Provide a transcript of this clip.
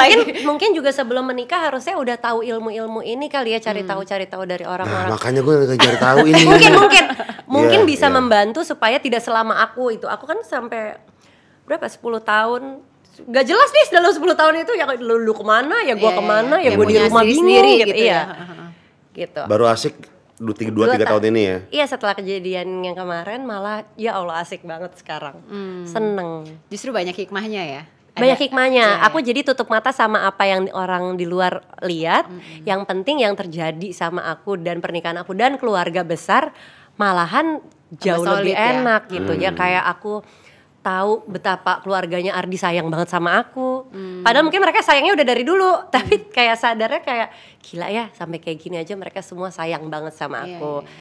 mungkin lagi. mungkin juga sebelum menikah harusnya udah tahu ilmu-ilmu ini kali ya cari hmm. tahu cari tahu dari nah, orang-orang nah, makanya gue lagi cari tahu ini mungkin mungkin mungkin yeah, bisa yeah. membantu supaya tidak selama aku itu aku kan sampai berapa 10 tahun gak jelas nih dalam 10 tahun itu ya lu, lu kemana ya gue yeah, iya, iya. kemana yeah, ya, ya gue di rumah bingung sendiri, gitu, gitu iya ya. ya. gitu baru asik dua tiga, dua, tiga tahun ini ya iya setelah kejadian yang kemarin malah ya allah asik banget sekarang hmm. seneng justru banyak hikmahnya ya banyak hikmahnya. Yeah. Aku jadi tutup mata sama apa yang orang di luar lihat. Mm-hmm. Yang penting yang terjadi sama aku dan pernikahan aku dan keluarga besar malahan jauh Solid, lebih ya. enak gitu ya. mm. ya kayak aku tahu betapa keluarganya Ardi sayang banget sama aku. Mm. Padahal mungkin mereka sayangnya udah dari dulu, tapi kayak sadarnya kayak gila ya sampai kayak gini aja mereka semua sayang banget sama iya, aku. Yeah.